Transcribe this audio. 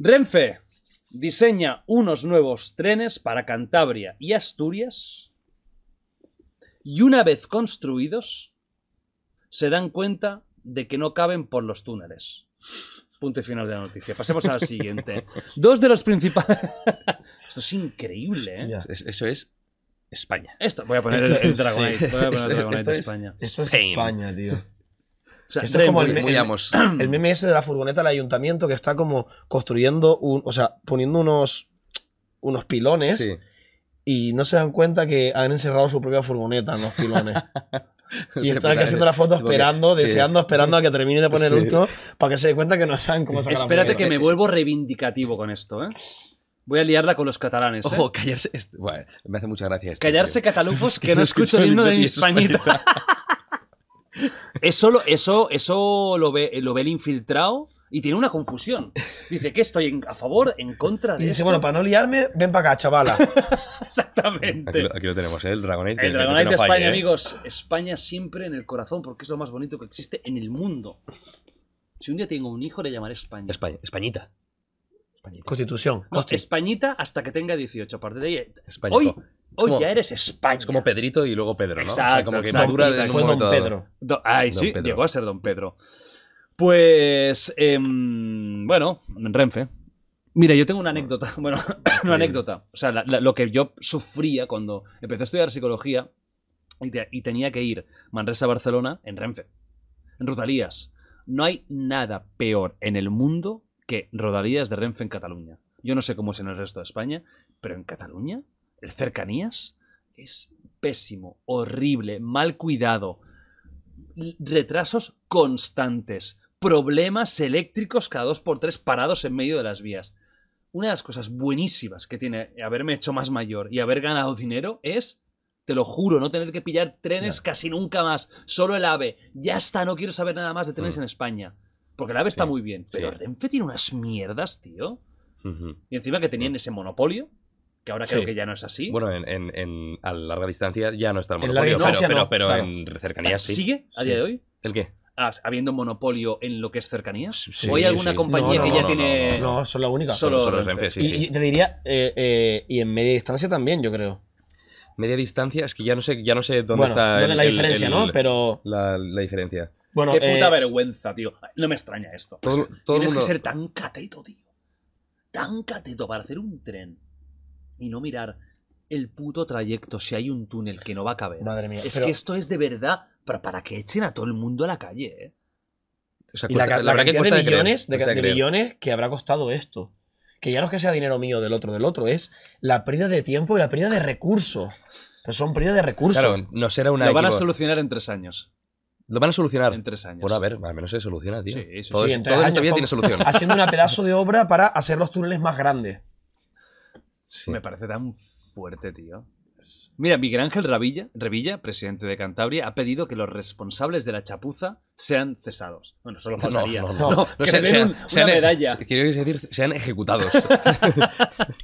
Renfe diseña unos nuevos trenes para Cantabria y Asturias y una vez construidos se dan cuenta de que no caben por los túneles. Punto final de la noticia. Pasemos al siguiente. Dos de los principales... Esto es increíble, ¿eh? Eso es España. Esto, voy a poner el, Dragonite. España. Esto es España, tío es como el, meme de la furgoneta del ayuntamiento que está como construyendo un. O sea, poniendo unos. unos pilones. Y no se dan cuenta que han encerrado su propia furgoneta en los pilones. y están haciendo la foto esperando, deseando, esperando a que termine de poner el para que se dé cuenta que no saben cómo sacar Espérate que me vuelvo reivindicativo con esto, ¿eh? Voy a liarla con los catalanes. Ojo, ¿eh? callarse. me hace mucha gracia Callarse catalufos que no escucho el himno de mi Españita. Eso, lo, eso, eso lo, ve, lo ve el infiltrado y tiene una confusión. Dice que estoy a favor, en contra de. Y dice, bueno, para no liarme, ven para acá, chavala. Exactamente. Aquí lo, tenemos, ¿eh? el Dragonite. El Dragonite de España, ¿eh? amigos. España siempre en el corazón porque es lo más bonito que existe en el mundo. Si un día tengo un hijo, le llamaré España. España Españita. Constitución. Españita hasta que tenga 18. A partir de ahí. Hoy Oye, ya eres España. Es como Pedrito y luego Pedro, ¿no? Exacto, como que madura Fue Don Pedro. ay, sí, llegó a ser Don Pedro. Pues, Bueno, em, bueno, Renfe. Mira, yo tengo una anécdota. Bueno, una anécdota. O sea, lo que yo sufría cuando empecé a estudiar psicología y, tenía que ir Manresa-Barcelona a en Renfe, en Rodalías. No hay nada peor en el mundo que Rodalías de Renfe en Cataluña. Yo no sé cómo es en el resto de España, pero en Cataluña el cercanías es pésimo, horrible, mal cuidado, retrasos constantes, problemas eléctricos cada dos por tres parados en medio de las vías. Una de las cosas buenísimas que tiene haberme hecho más mayor y haber ganado dinero es te lo juro, no tener que pillar trenes casi nunca más. Solo el AVE. Ya está, no quiero saber nada más de trenes mm. en España. Porque el AVE está muy bien. Pero Renfe tiene unas mierdas, tío. Y encima que tenían mm. ese monopolio que ahora creo que ya no es así. Bueno, a larga distancia ya no está el monopolio, pero, en cercanías sí. ¿Sigue a día de hoy? ¿El qué? habiendo monopolio en lo que es cercanías? ¿O hay alguna compañía que ya tiene.? No, son la única. Solo, y, te diría, eh, eh, y en media distancia también, yo creo. Media distancia, es que ya no sé, ya no sé dónde está. la diferencia, ¿no? Pero. la, diferencia. Qué puta eh, vergüenza, tío. No me extraña esto. Tienes que ser tan cateto, tío. Tan cateto para hacer un tren y no mirar el puto trayecto si hay un túnel que no va a caber. Madre mía. Es que esto es de verdad para, para que echen a todo el mundo a la calle. ¿eh? O sea, la, que de, millones, de, millones que habrá costado esto. Que ya no es que sea dinero mío del otro del otro, es la pérdida de tiempo y la pérdida de recursos. Pues pero son pérdida de recursos. no será una. Lo van a solucionar en tres años. Lo van a solucionar. En tres años. Bueno, a ver, al menos se soluciona, tío. Sí, sí, todavía tiene solución. Haciendo una pedazo de obra para hacer los túneles más grandes. Me parece tan fuerte, tío. Mira, Miguel Ángel Revilla, presidente de Cantabria, ha pedido que los responsables de la chapuza sean cesados. Bueno, solo faltaría. No, no, no. que se, den una medalla. Quiero decir, sean ejecutados.